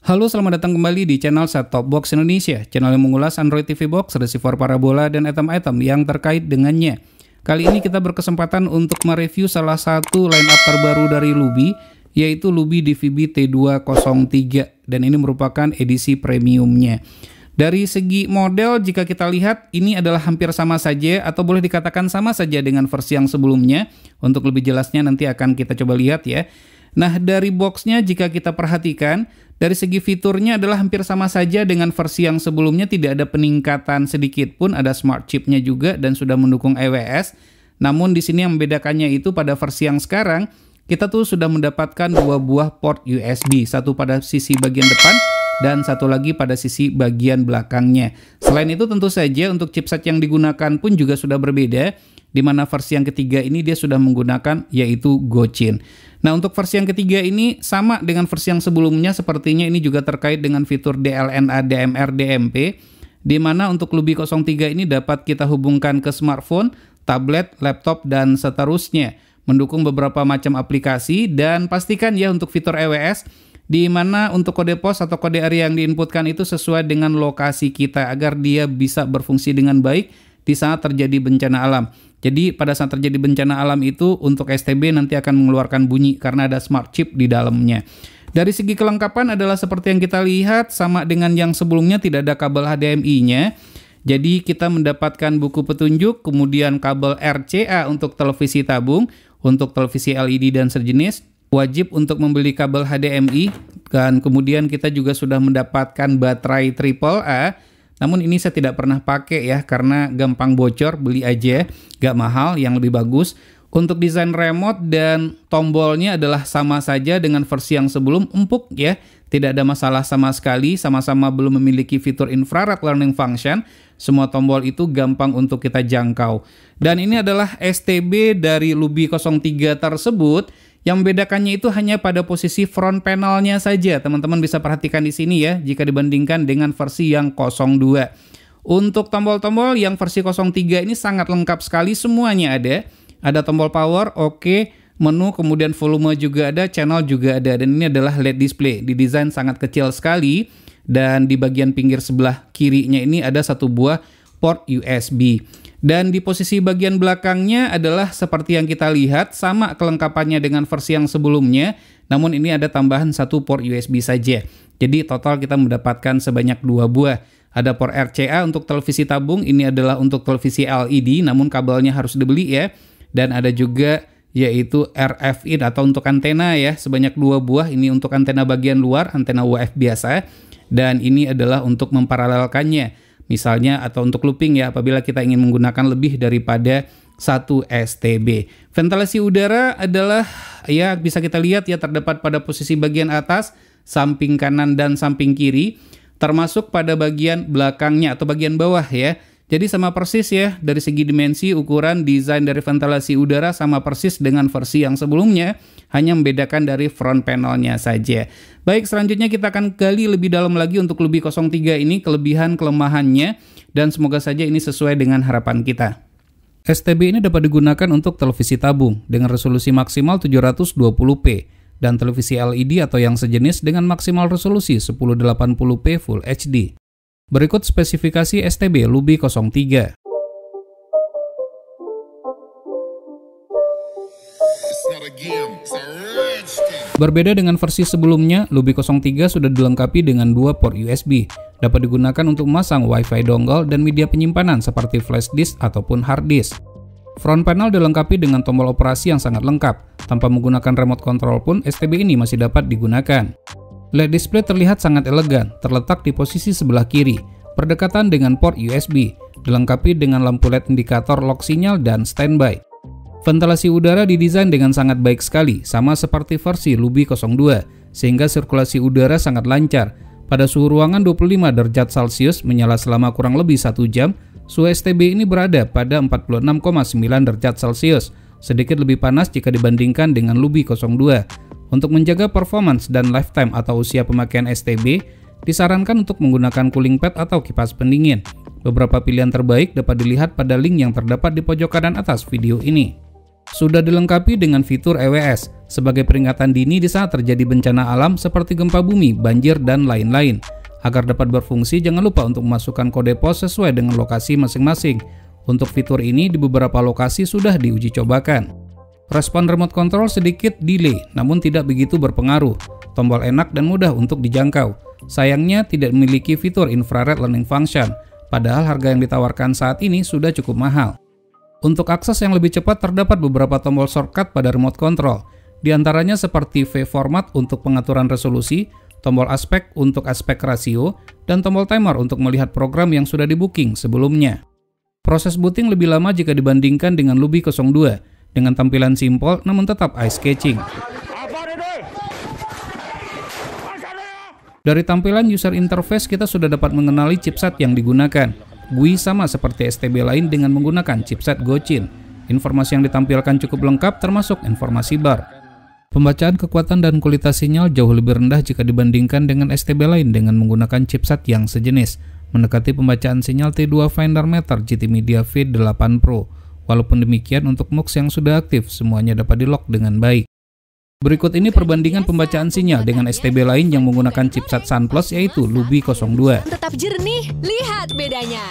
Halo, selamat datang kembali di channel Set Top Box Indonesia, channel yang mengulas Android TV Box, receiver parabola, dan item-item yang terkait dengannya. Kali ini kita berkesempatan untuk mereview salah satu line up terbaru dari Lubi, yaitu Lubi DVB T203, dan ini merupakan edisi premiumnya. Dari segi model, jika kita lihat, ini adalah hampir sama saja atau boleh dikatakan sama saja dengan versi yang sebelumnya. Untuk lebih jelasnya nanti akan kita coba lihat ya. Nah, dari boxnya jika kita perhatikan, dari segi fiturnya adalah hampir sama saja dengan versi yang sebelumnya tidak ada peningkatan sedikit pun, ada smart chipnya juga dan sudah mendukung EWS. Namun di sini yang membedakannya itu pada versi yang sekarang kita tuh sudah mendapatkan dua buah port USB, satu pada sisi bagian depan dan satu lagi pada sisi bagian belakangnya. Selain itu tentu saja untuk chipset yang digunakan pun juga sudah berbeda di mana versi yang ketiga ini dia sudah menggunakan yaitu Gochin. Nah, untuk versi yang ketiga ini sama dengan versi yang sebelumnya sepertinya ini juga terkait dengan fitur DLNA DMR DMP di mana untuk Lubi 03 ini dapat kita hubungkan ke smartphone, tablet, laptop dan seterusnya. Mendukung beberapa macam aplikasi dan pastikan ya untuk fitur EWS di mana untuk kode pos atau kode area yang diinputkan itu sesuai dengan lokasi kita agar dia bisa berfungsi dengan baik di saat terjadi bencana alam. Jadi pada saat terjadi bencana alam itu untuk STB nanti akan mengeluarkan bunyi karena ada smart chip di dalamnya. Dari segi kelengkapan adalah seperti yang kita lihat sama dengan yang sebelumnya tidak ada kabel HDMI-nya. Jadi kita mendapatkan buku petunjuk, kemudian kabel RCA untuk televisi tabung, untuk televisi LED dan sejenis, wajib untuk membeli kabel HDMI, dan kemudian kita juga sudah mendapatkan baterai triple A namun ini saya tidak pernah pakai ya karena gampang bocor, beli aja, ya. gak mahal, yang lebih bagus. Untuk desain remote dan tombolnya adalah sama saja dengan versi yang sebelum, empuk ya, tidak ada masalah sama sekali, sama-sama belum memiliki fitur infrared learning function. Semua tombol itu gampang untuk kita jangkau. Dan ini adalah STB dari Lubi 03 tersebut yang membedakannya itu hanya pada posisi front panelnya saja. Teman-teman bisa perhatikan di sini ya jika dibandingkan dengan versi yang 02. Untuk tombol-tombol yang versi 03 ini sangat lengkap sekali semuanya ada. Ada tombol power, oke, okay, menu kemudian volume juga ada, channel juga ada dan ini adalah LED display. Didesain sangat kecil sekali dan di bagian pinggir sebelah kirinya ini ada satu buah port USB. Dan di posisi bagian belakangnya adalah seperti yang kita lihat, sama kelengkapannya dengan versi yang sebelumnya, namun ini ada tambahan satu port USB saja. Jadi total kita mendapatkan sebanyak dua buah. Ada port RCA untuk televisi tabung, ini adalah untuk televisi LED, namun kabelnya harus dibeli ya. Dan ada juga yaitu RF atau untuk antena ya, sebanyak dua buah. Ini untuk antena bagian luar, antena UF biasa. Dan ini adalah untuk memparalelkannya Misalnya atau untuk looping ya apabila kita ingin menggunakan lebih daripada satu STB. Ventilasi udara adalah ya bisa kita lihat ya terdapat pada posisi bagian atas, samping kanan dan samping kiri termasuk pada bagian belakangnya atau bagian bawah ya. Jadi sama persis ya dari segi dimensi, ukuran, desain dari ventilasi udara sama persis dengan versi yang sebelumnya, hanya membedakan dari front panelnya saja. Baik, selanjutnya kita akan gali lebih dalam lagi untuk lebih 03 ini kelebihan kelemahannya dan semoga saja ini sesuai dengan harapan kita. STB ini dapat digunakan untuk televisi tabung dengan resolusi maksimal 720p dan televisi LED atau yang sejenis dengan maksimal resolusi 1080p Full HD. Berikut spesifikasi STB Lubi 03. Berbeda dengan versi sebelumnya, Lubi 03 sudah dilengkapi dengan dua port USB. Dapat digunakan untuk memasang WiFi dongle dan media penyimpanan seperti flash disk ataupun hard disk. Front panel dilengkapi dengan tombol operasi yang sangat lengkap. Tanpa menggunakan remote control pun, STB ini masih dapat digunakan. LED display terlihat sangat elegan, terletak di posisi sebelah kiri, berdekatan dengan port USB, dilengkapi dengan lampu LED indikator lock sinyal dan standby. Ventilasi udara didesain dengan sangat baik sekali, sama seperti versi Lubi 02, sehingga sirkulasi udara sangat lancar. Pada suhu ruangan 25 derajat Celcius menyala selama kurang lebih satu jam, suhu STB ini berada pada 46,9 derajat Celcius, sedikit lebih panas jika dibandingkan dengan Lubi 02. Untuk menjaga performance dan lifetime atau usia pemakaian STB, disarankan untuk menggunakan cooling pad atau kipas pendingin. Beberapa pilihan terbaik dapat dilihat pada link yang terdapat di pojok kanan atas video ini. Sudah dilengkapi dengan fitur EWS sebagai peringatan dini di saat terjadi bencana alam seperti gempa bumi, banjir, dan lain-lain. Agar dapat berfungsi, jangan lupa untuk memasukkan kode pos sesuai dengan lokasi masing-masing. Untuk fitur ini, di beberapa lokasi sudah diuji cobakan. Respon remote control sedikit delay, namun tidak begitu berpengaruh. Tombol enak dan mudah untuk dijangkau. Sayangnya tidak memiliki fitur infrared learning function, padahal harga yang ditawarkan saat ini sudah cukup mahal. Untuk akses yang lebih cepat terdapat beberapa tombol shortcut pada remote control, di antaranya seperti V format untuk pengaturan resolusi, tombol aspek untuk aspek rasio, dan tombol timer untuk melihat program yang sudah di sebelumnya. Proses booting lebih lama jika dibandingkan dengan Lubi 02, dengan tampilan simpel namun tetap ice catching. Dari tampilan user interface kita sudah dapat mengenali chipset yang digunakan. GUI sama seperti STB lain dengan menggunakan chipset Gochin. Informasi yang ditampilkan cukup lengkap termasuk informasi bar. Pembacaan kekuatan dan kualitas sinyal jauh lebih rendah jika dibandingkan dengan STB lain dengan menggunakan chipset yang sejenis, mendekati pembacaan sinyal T2 Finder Meter GT Media V8 Pro. Walaupun demikian, untuk MUX yang sudah aktif, semuanya dapat di-lock dengan baik. Berikut ini perbandingan pembacaan sinyal dengan STB lain yang menggunakan chipset SunPlus yaitu Lubi 02. Tetap jernih, lihat bedanya.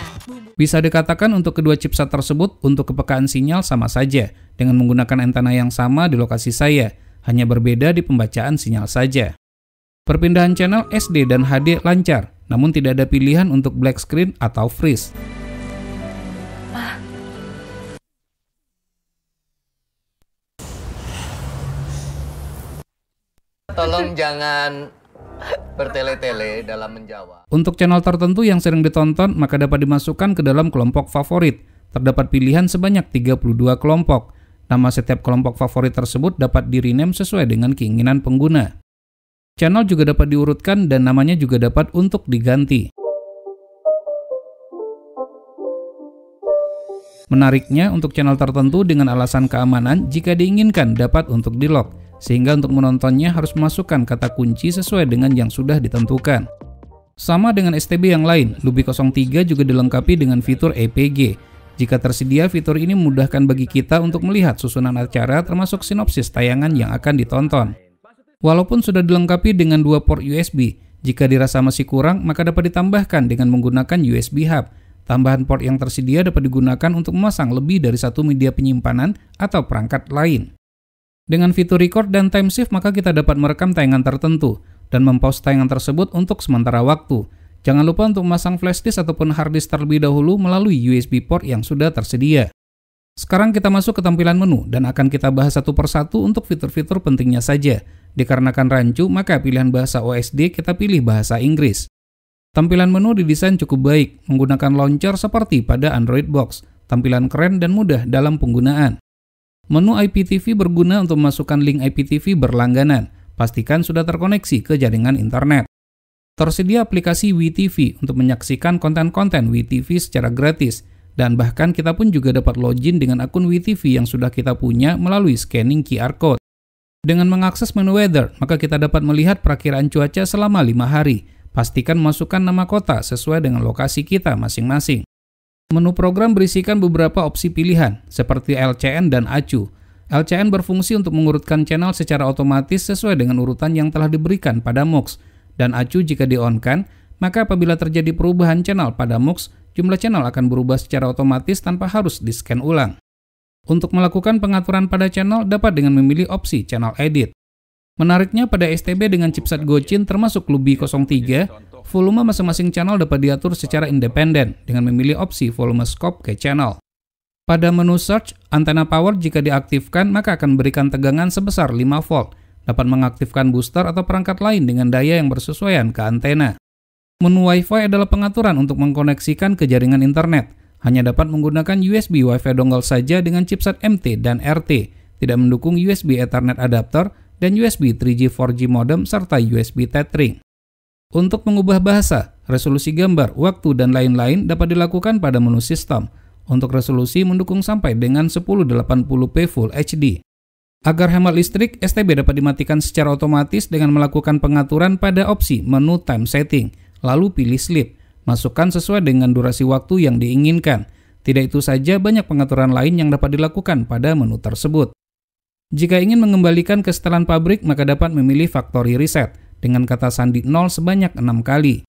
Bisa dikatakan untuk kedua chipset tersebut untuk kepekaan sinyal sama saja dengan menggunakan antena yang sama di lokasi saya, hanya berbeda di pembacaan sinyal saja. Perpindahan channel SD dan HD lancar, namun tidak ada pilihan untuk black screen atau freeze. tolong jangan bertele-tele dalam menjawab. Untuk channel tertentu yang sering ditonton, maka dapat dimasukkan ke dalam kelompok favorit. Terdapat pilihan sebanyak 32 kelompok. Nama setiap kelompok favorit tersebut dapat direname sesuai dengan keinginan pengguna. Channel juga dapat diurutkan dan namanya juga dapat untuk diganti. Menariknya, untuk channel tertentu dengan alasan keamanan, jika diinginkan dapat untuk di-lock sehingga untuk menontonnya harus memasukkan kata kunci sesuai dengan yang sudah ditentukan. Sama dengan STB yang lain, Lubi 03 juga dilengkapi dengan fitur EPG. Jika tersedia, fitur ini memudahkan bagi kita untuk melihat susunan acara termasuk sinopsis tayangan yang akan ditonton. Walaupun sudah dilengkapi dengan dua port USB, jika dirasa masih kurang, maka dapat ditambahkan dengan menggunakan USB hub. Tambahan port yang tersedia dapat digunakan untuk memasang lebih dari satu media penyimpanan atau perangkat lain. Dengan fitur record dan time shift maka kita dapat merekam tayangan tertentu dan mempost tayangan tersebut untuk sementara waktu. Jangan lupa untuk memasang flash disk ataupun hard disk terlebih dahulu melalui USB port yang sudah tersedia. Sekarang kita masuk ke tampilan menu dan akan kita bahas satu persatu untuk fitur-fitur pentingnya saja. Dikarenakan rancu, maka pilihan bahasa OSD kita pilih bahasa Inggris. Tampilan menu didesain cukup baik, menggunakan launcher seperti pada Android Box. Tampilan keren dan mudah dalam penggunaan. Menu IPTV berguna untuk memasukkan link IPTV berlangganan. Pastikan sudah terkoneksi ke jaringan internet. Tersedia aplikasi WeTV untuk menyaksikan konten-konten WeTV secara gratis. Dan bahkan kita pun juga dapat login dengan akun WeTV yang sudah kita punya melalui scanning QR Code. Dengan mengakses menu weather, maka kita dapat melihat perakiraan cuaca selama lima hari. Pastikan masukkan nama kota sesuai dengan lokasi kita masing-masing. Menu program berisikan beberapa opsi pilihan, seperti LCN dan ACU. LCN berfungsi untuk mengurutkan channel secara otomatis sesuai dengan urutan yang telah diberikan pada MOX, dan ACU jika di-on-kan, maka apabila terjadi perubahan channel pada MOX, jumlah channel akan berubah secara otomatis tanpa harus di-scan ulang. Untuk melakukan pengaturan pada channel dapat dengan memilih opsi channel edit. Menariknya pada STB dengan chipset Gochin termasuk Lubi 03, Volume masing-masing channel dapat diatur secara independen dengan memilih opsi volume scope ke channel. Pada menu search, antena power jika diaktifkan maka akan berikan tegangan sebesar 5 volt, dapat mengaktifkan booster atau perangkat lain dengan daya yang bersesuaian ke antena. Menu Wi-Fi adalah pengaturan untuk mengkoneksikan ke jaringan internet. Hanya dapat menggunakan USB Wi-Fi dongle saja dengan chipset MT dan RT, tidak mendukung USB Ethernet adapter dan USB 3G 4G modem serta USB tethering. Untuk mengubah bahasa, resolusi gambar, waktu, dan lain-lain dapat dilakukan pada menu sistem. Untuk resolusi mendukung sampai dengan 1080p Full HD. Agar hemat listrik, STB dapat dimatikan secara otomatis dengan melakukan pengaturan pada opsi menu time setting, lalu pilih sleep. Masukkan sesuai dengan durasi waktu yang diinginkan. Tidak itu saja, banyak pengaturan lain yang dapat dilakukan pada menu tersebut. Jika ingin mengembalikan ke setelan pabrik, maka dapat memilih factory reset dengan kata sandi 0 sebanyak 6 kali.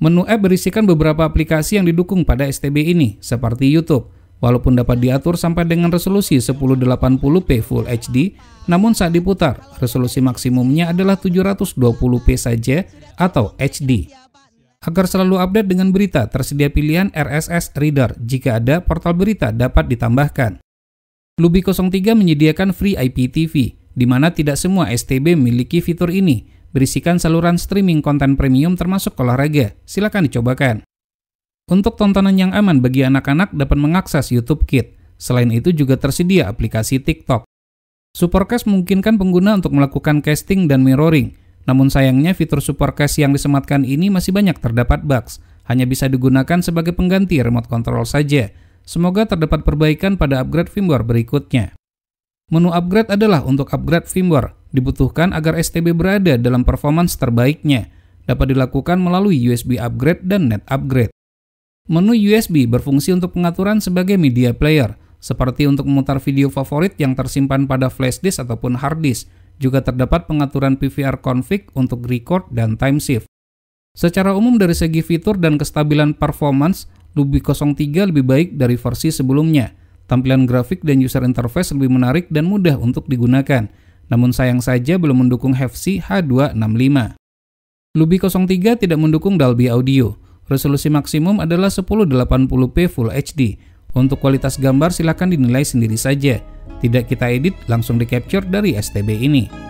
Menu app berisikan beberapa aplikasi yang didukung pada STB ini, seperti YouTube. Walaupun dapat diatur sampai dengan resolusi 1080p Full HD, namun saat diputar, resolusi maksimumnya adalah 720p saja atau HD. Agar selalu update dengan berita, tersedia pilihan RSS Reader jika ada portal berita dapat ditambahkan. Lubi 03 menyediakan free IPTV, di mana tidak semua STB memiliki fitur ini, berisikan saluran streaming konten premium termasuk olahraga. Silakan dicobakan. Untuk tontonan yang aman bagi anak-anak dapat mengakses YouTube Kid. Selain itu juga tersedia aplikasi TikTok. Supercast memungkinkan pengguna untuk melakukan casting dan mirroring. Namun sayangnya fitur Supercast yang disematkan ini masih banyak terdapat bugs. Hanya bisa digunakan sebagai pengganti remote control saja. Semoga terdapat perbaikan pada upgrade firmware berikutnya. Menu upgrade adalah untuk upgrade firmware, dibutuhkan agar STB berada dalam performance terbaiknya, dapat dilakukan melalui USB upgrade dan net upgrade. Menu USB berfungsi untuk pengaturan sebagai media player, seperti untuk memutar video favorit yang tersimpan pada flash disk ataupun hard disk. Juga terdapat pengaturan PVR config untuk record dan time shift. Secara umum dari segi fitur dan kestabilan performance, Lubi 03 lebih baik dari versi sebelumnya. Tampilan grafik dan user interface lebih menarik dan mudah untuk digunakan. Namun sayang saja belum mendukung FC H265. Lubi 03 tidak mendukung Dolby Audio. Resolusi maksimum adalah 1080p Full HD. Untuk kualitas gambar silakan dinilai sendiri saja. Tidak kita edit, langsung di-capture dari STB ini.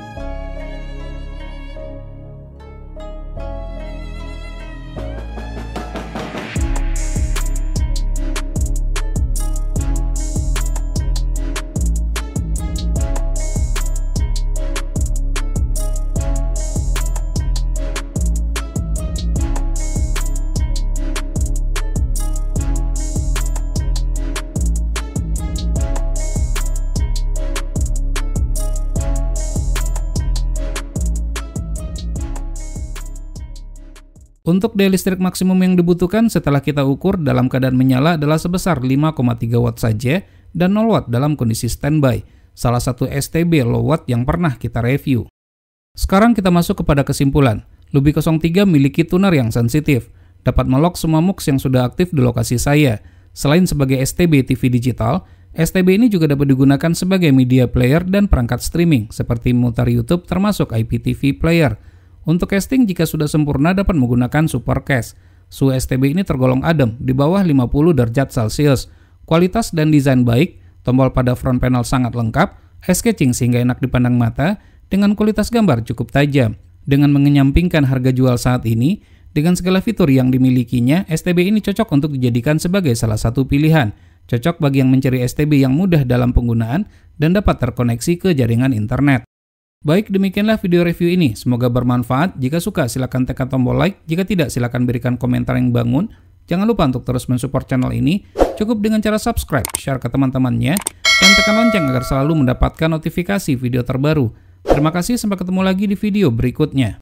Untuk daya listrik maksimum yang dibutuhkan setelah kita ukur dalam keadaan menyala adalah sebesar 5,3 watt saja dan 0 watt dalam kondisi standby, salah satu STB low watt yang pernah kita review. Sekarang kita masuk kepada kesimpulan. Lubi 03 miliki tuner yang sensitif, dapat melok semua MUX yang sudah aktif di lokasi saya. Selain sebagai STB TV digital, STB ini juga dapat digunakan sebagai media player dan perangkat streaming seperti mutar YouTube termasuk IPTV player – untuk casting jika sudah sempurna dapat menggunakan supercast. Suhu STB ini tergolong adem, di bawah 50 derajat Celcius. Kualitas dan desain baik, tombol pada front panel sangat lengkap, sketching sehingga enak dipandang mata, dengan kualitas gambar cukup tajam. Dengan mengenyampingkan harga jual saat ini, dengan segala fitur yang dimilikinya, STB ini cocok untuk dijadikan sebagai salah satu pilihan. Cocok bagi yang mencari STB yang mudah dalam penggunaan dan dapat terkoneksi ke jaringan internet. Baik, demikianlah video review ini. Semoga bermanfaat. Jika suka, silakan tekan tombol like. Jika tidak, silakan berikan komentar yang bangun. Jangan lupa untuk terus mensupport channel ini. Cukup dengan cara subscribe, share ke teman-temannya, dan tekan lonceng agar selalu mendapatkan notifikasi video terbaru. Terima kasih, sampai ketemu lagi di video berikutnya.